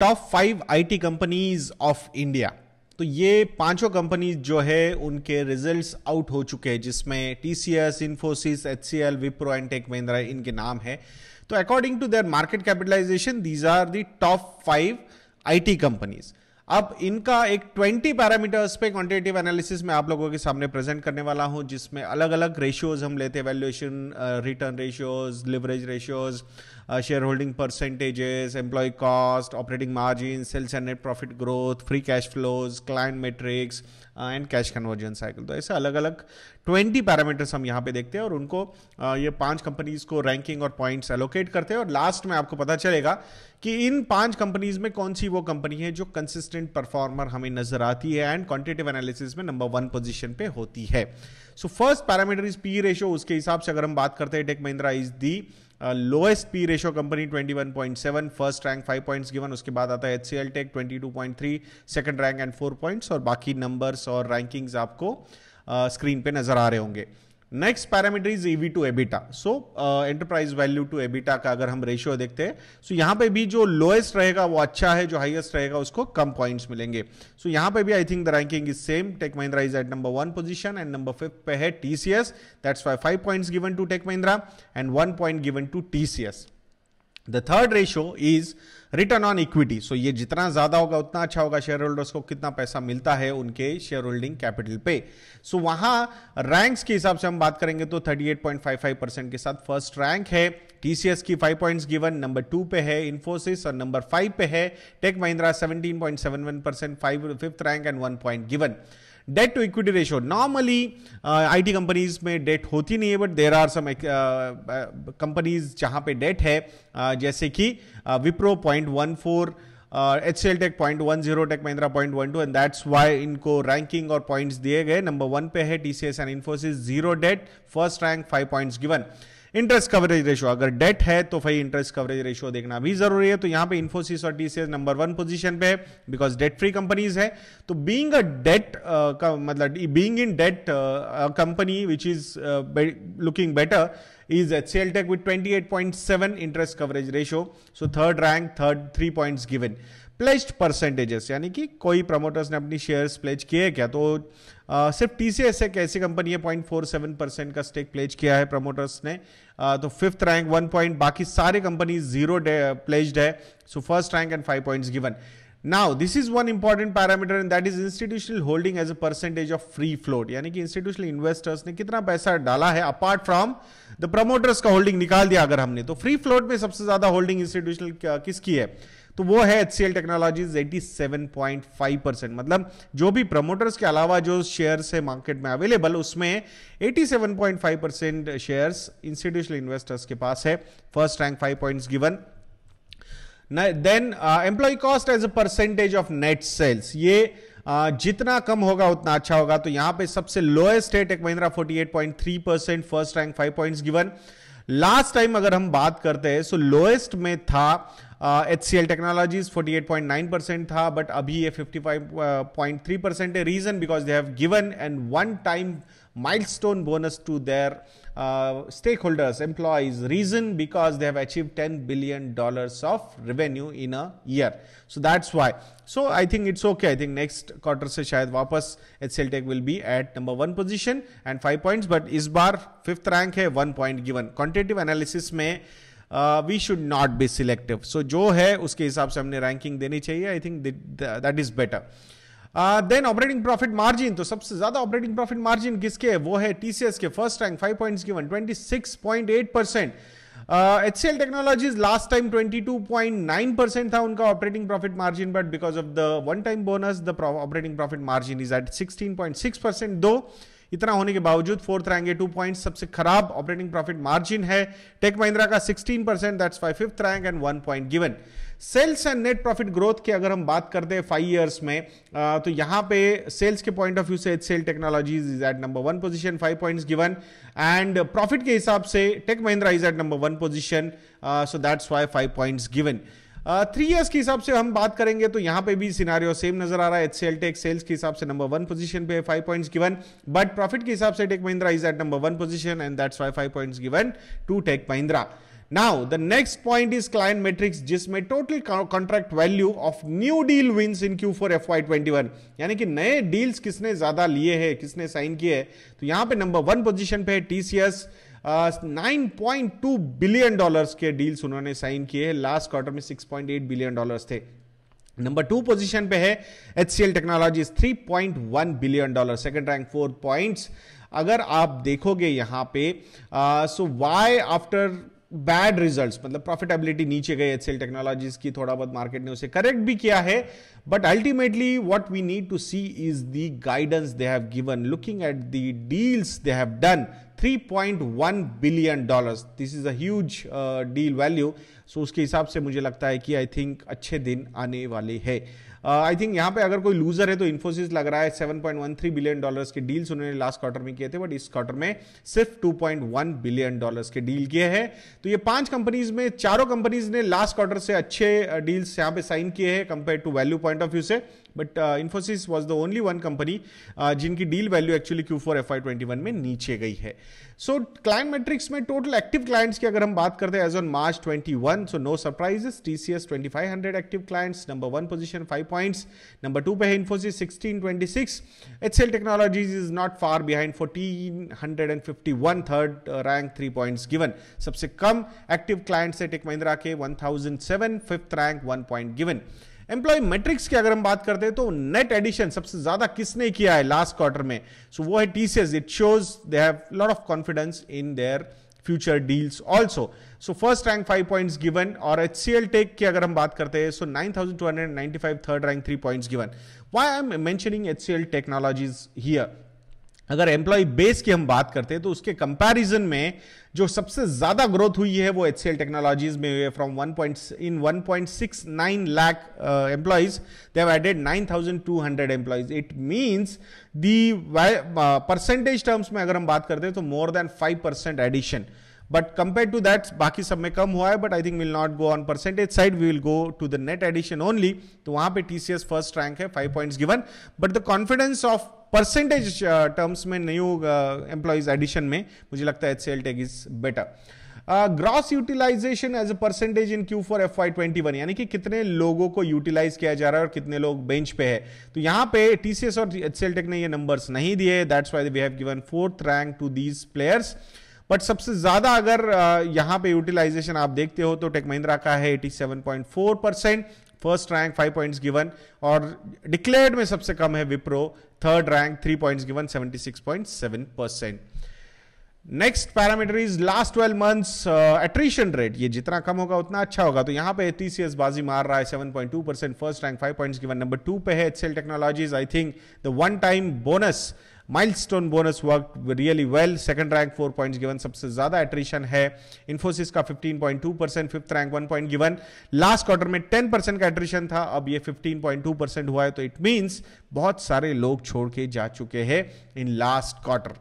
Top five IT companies of India तो ये पांचों कंपनीज जो है उनके रिजल्ट्स आउट हो चुके हैं जिसमें TCS Infosys HCL Wipro and Tech Mahindra इनके नाम है तो according to their market capitalization these are the top five IT companies अब इनका एक 20 पैरामीटर्स पे क्वांटिटेटिव एनालिसिस मैं आप लोगों के सामने प्रेजेंट करने वाला हूं जिसमें अलग अलग रेशियोज हम लेते हैं valuation return ratios leverage ratios share holding percentages employ cost operating margin sales and net profit growth free cash flows client metrics and cash conversion cycle तो ऐसे अलग अलग ट्वेंटी पैरामीटर्स हम यहाँ पे देखते हैं और उनको ये पांच कंपनीज को रैंकिंग और पॉइंट्स एलोकेट करते हैं और लास्ट में आपको पता चलेगा कि इन पांच कंपनीज में कौन सी वो कंपनी है जो कंसिस्टेंट परफॉर्मर हमें नजर आती है एंड क्वान्टिटिव एनालिसिस में नंबर वन पोजिशन पे होती है so first parameter is P ratio उसके हिसाब से अगर हम बात करते हैं Tech Mahindra is the lowest P ratio company 21.7 first rank 5 points given उसके बाद आता है H tech 22.3 second rank and 4 points और बाकी नंबर्स और रैंकिंग्स आपको स्क्रीन uh, पे नजर आ रहे होंगे next parameter is EV to EBITDA so enterprise value to EBITDA का अगर हम रेशियो देखते हैं सो so यहां पे भी जो लोएस्ट रहेगा वो अच्छा है जो हाईएस्ट रहेगा उसको कम पॉइंट्स मिलेंगे सो so यहां पे भी I think the ranking is same Tech Mahindra is at number one position and number fifth पे है TCS that's why five point given to take Mahindra and one point given to TCS the third ratio is return on equity सो ये जितना ज्यादा होगा उतना अच्छा होगा शेयर होल्डर्स को कितना पैसा मिलता है उनके शेयर होल्डिंग कैपिटल पे सो so, वहां रैंक्स के हिसाब से हम बात करेंगे तो 38.55 परसेंट के साथ फर्स्ट रैंक है टीसीएस की five points given number two पे है इन्फोसिस और नंबर फाइव पे है tech Mahindra seventeen point seven one percent five fifth rank and one point given debt to equity ratio normally IT companies में डेट होती नहीं है but there are some companies जहां पे डेट है uh, जैसे कि Wipro point one four H C L tech point one zero tech Mahindra point one two and that's why इनको रैंकिंग और पॉइंट्स दिए गए नंबर वन पे है T C S and Infosys zero debt first rank five points given interest coverage ratio अगर debt है तो भाई इंटरेस्ट कवरेज रेशियो देखना भी जरूरी है तो यहां पे इन्फोसिस और टीसीएस नंबर वन पोजीशन पे है बिकॉज डेट फ्री कंपनीज है तो बीइंग अ डेट का मतलब being in debt company which is looking better is tech with twenty eight point seven interest coverage ratio so third rank third three point given pledged percentages यानी कि कोई promoters ने अपनी shares pledge किए क्या तो आ, सिर्फ टी सी एस एक ऐसी कंपनी है पॉइंट फोर सेवन परसेंट का स्टेक प्लेज किया है प्रमोटर्स ने आ, तो फिफ्थ रैंक वन पॉइंट बाकी सारे कंपनी जीरो प्लेज्ड है so first rank and five point given now this is one important parameter and that is institutional holding as a percentage of free float यानी कि institutional investors ने कितना पैसा डाला है अपार्ट फ्रॉम द प्रमोटर्स का holding निकाल दिया अगर हमने तो फ्री फ्लोट में सबसे ज्यादा होल्डिंग इंस्टीट्यूशनल किसकी है तो वो है एच टेक्नोलॉजीज फाइव परसेंट मतलब जो भी प्रमोटर्स के अलावा जो शेयर है मार्केट में अवेलेबल उसमें eighty five percent share institutional investors के पास है first rank five point given then employee cost as a percentage of net sales ये uh, जितना कम होगा उतना अच्छा होगा तो यहां पे सबसे लोएस्ट है tech Mahindra forty eight point three percent first rank five points given last time अगर हम बात करते हैं सो लोएस्ट में था H C L technologies forty eight point nine percent था बट अभी ये fifty five point three percent है reason because they have given and one time milestone bonus to their uh, stakeholders, employees. Reason because they have achieved $10 billion of revenue in a year. So that's why. So I think it's okay. I think next quarter se shayad wapas HCL Tech will be at number one position and five points. But is bar fifth rank है one point given. Quantitative analysis. में we should not be selective so जो है उसके हिसाब से हमने ranking देनी चाहिए I think that is better then operating profit margin तो सबसे ज्यादा ऑपरेटिंग प्रॉफिट मार्जिन किसके है वो है टीसीएस के first rank five point given 26.8 percent H C L technologies last time twenty two point nine percent था उनका operating profit margin but because of the one time bonus the operating profit margin is at sixteen point six percent though इतना होने के बावजूद fourth rank है two point सबसे खराब operating profit margin है टेक महिंद्रा का sixteen percent that's five fifth rank and one point given sales and net profit growth की अगर हम बात करते हैं फाइव ईयर्स में तो यहां पे सेल्स के पॉइंट ऑफ व्यू से HCL technologies is at number one position five point given and profit के हिसाब से tech Mahindra is at number one position so that's why five point given three years के हिसाब से हम बात करेंगे तो यहां पे भी सिनारियो सेम नजर आ रहा है एचसीएल टेक सेल्स के हिसाब से नंबर वन पोजीशन पे five points given but profit के हिसाब से tech Mahindra is at number one position and that's why five points given to take Mahindra now the next point is client metrics जिसमें total contract value of new deal wins in Q four F Y twenty one यानी कि नए deals किसने ज्यादा लिए हैं किसने sign किए हैं तो यहां पे नंबर वन पोजीशन पे है TCS nine point two billion dollars के डील्स उन्होंने साइन किए हैं लास्ट क्वार्टर में six point eight billion dollars थे नंबर टू पोजीशन पे है H C L technology three point one billion dollar second rank four points अगर आप देखोगे यहां पे so why after bad result मतलब प्रॉफिटेबिलिटी नीचे गई सेल टेक्नोलॉजीज की थोड़ा बहुत मार्केट ने उसे करेक्ट भी किया है but ultimately what we need to see is the guidance they have given looking at the deals they have done 3.1 billion dollars this is as deal value so उसके हिसाब से मुझे लगता है कि आई थिंक अच्छे दिन आने वाले हैं आई uh, थिंक यहाँ पे अगर कोई लूजर है तो इन्फोसिस लग रहा है 7.13 बिलियन डॉलर्स के डील्स उन्होंने लास्ट क्वार्टर में किए थे बट इस क्वार्टर में सिर्फ 2.1 बिलियन डॉलर्स के डील किए हैं तो ये पांच कंपनीज में चारों कंपनीज ने लास्ट क्वार्टर से अच्छे डील्स uh, यहाँ पे साइन किए हैं compare to value point of view से but Infosys was the only one company जिनकी deal value actually Q four F I twenty one में नीचे गई है सो क्लाइंट मेट्रिक्स में टोटल एक्टिव क्लाइंट्स की अगर हम बात करते हैं as on March twenty one so no surprises T C S twenty five hundred active clients number one position five points number two पे है Infosys sixteen twenty six HCL technologies is not far behind fourteen hundred and fifty one third rank three points given सबसे कम active clients है tech Mahindra के one thousand seven fifth rank one point given employee matrix की अगर हम बात करते हैं तो नेट एडिशन सबसे ज्यादा किसने किया है लास्ट क्वार्टर में सो so, वो है TCS it shows they have lot of confidence in their future deals also so first rank five points given और एच सी एल टेक की अगर हम बात करते हैं so nine thousand two hundred ninety five third rank three points given why I am mentioning H C L technologies here अगर employee base की हम बात करते हैं तो उसके कंपैरिजन में जो सबसे ज्यादा ग्रोथ हुई है वो एच टेक्नोलॉजीज में हुई है from one point in nine lakh employees they have added hundred employees it means the percentage terms में अगर हम बात करते हैं तो more than five percent addition but compare to that बाकी सब में कम हुआ है but I think will not go on percentage side we will go to the net addition only तो वहां पे टीसीएस फर्स्ट रैंक है five points given but the confidence of percentage terms में न्यू एम्प्लॉइज एडिशन में मुझे लगता है H C L tech is better gross utilization as a percentage in Q four F I twenty one यानी कि कितने लोगों को यूटिलाइज किया जा रहा है और कितने लोग बेंच पे है तो यहां पे टीसीएस और एच सी एल टेक ने ये नंबर्स नहीं दिए that's why we have given fourth rank to these players but सबसे ज़्यादा अगर यहां पे यूटिलाइजेशन आप देखते हो तो टेक महिंद्रा का है 87.4 percent first rank five points given और डिक्लेयर्ड में सबसे कम है Wipro third rank three points given 76.7 percent next parameter is last twelve months attrition rate ये जितना कम होगा उतना अच्छा होगा तो यहाँ पे टीसीएस बाजी मार रहा है 7.2 percent first rank five points given number two पे है HCL technologies I think the one time bonus milestone bonus work really well second rank four points given सबसे ज्यादा एट्रिशन है इन्फोसिस का 15.2 percent fifth rank one point given last quarter में 10 percent का एट्रिशन था अब ये 15.2 परसेंट हुआ है तो इट मीन्स बहुत सारे लोग छोड़ के जा चुके हैं in last quarter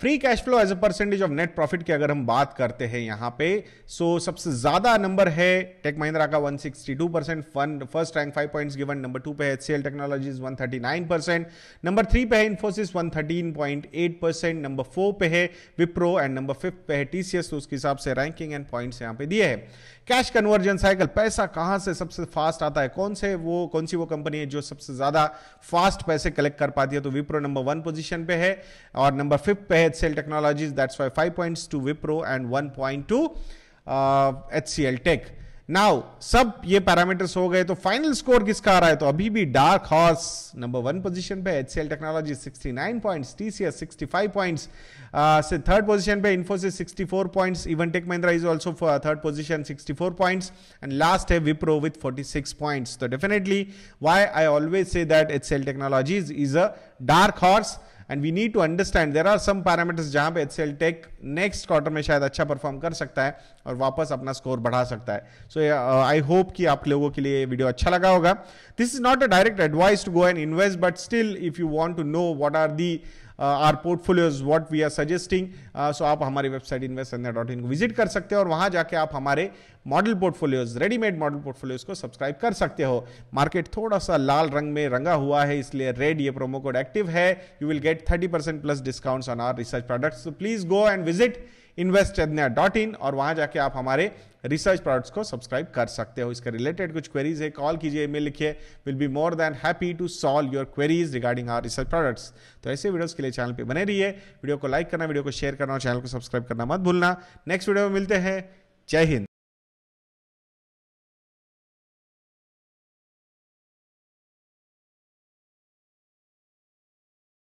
free cash flow as a percentage of net profit की अगर हम बात करते हैं यहाँ पे सो so, सबसे ज्यादा नंबर है टेक महिंद्रा का 162 percent fund first rank five points given number two पे है HCL technologies 139 percent number three पे है इन्फोसिस 113.8 परसेंट नंबर फोर पे है विप्रो एंड नंबर फिफ्थ पे है टीसीएस तो उसके हिसाब से रैंकिंग एंड पॉइंट्स यहाँ पे दिए है कैश कन्वर्जन साइकिल पैसा कहाँ से सबसे फास्ट आता है कौन से वो कौन सी वो कंपनी है जो सबसे ज्यादा फास्ट पैसे कलेक्ट कर पाती है तो विप्रो नंबर वन पोजिशन पे है और नंबर फिफ्थ पे है HCL Technologies. That's why 5 points to Wipro and 1 point to uh, HCL Tech. Now सब ये पैरामीटर्स हो गए तो फाइनल स्कोर किसका आ रहा है तो अभी भी dark horse number one position पे HCL technology 69 points TCS 65 points से थर्ड पोजीशन पे Infosys 64 points even Mahindra is also third position 64 points and last है विप्रो विथ 46 पॉइंट्स तो definitely why I always say that HCL technologies is a dark horse and we need to understand there are some parameters जहां पे H take next quarter में शायद अच्छा perform कर सकता है और वापस अपना स्कोर बढ़ा सकता है सो आई होप कि आप लोगों के लिए वीडियो अच्छा लगा होगा this is not a direct advice to go and invest but still if you want to know what are the our portfolios what we are suggesting so आप हमारी वेबसाइट इन्वेस्ट डॉट इन को visit कर सकते हो और वहां जाके आप हमारे model portfolios readymade model portfolios को सब्सक्राइब कर सकते हो मार्केट थोड़ा सा लाल रंग में रंगा हुआ है इसलिए रेड ये प्रोमो कोड एक्टिव है you will get thirty percent plus discounts on our research products please go and visit invest dot in और वहां जाके आप हमारे रिसर्च प्रोडक्ट्स को सब्सक्राइब कर सकते हो इसके रिलेटेड कुछ क्वेरीज है कॉल कीजिए ईमेल लिखिए will be more than happy to solve your queries regarding our research products तो ऐसे वीडियोस के लिए चैनल पर बने रहिए वीडियो को लाइक करना वीडियो को शेयर करना और चैनल को सब्सक्राइब करना मत भूलना नेक्स्ट वीडियो में मिलते हैं जय हिंद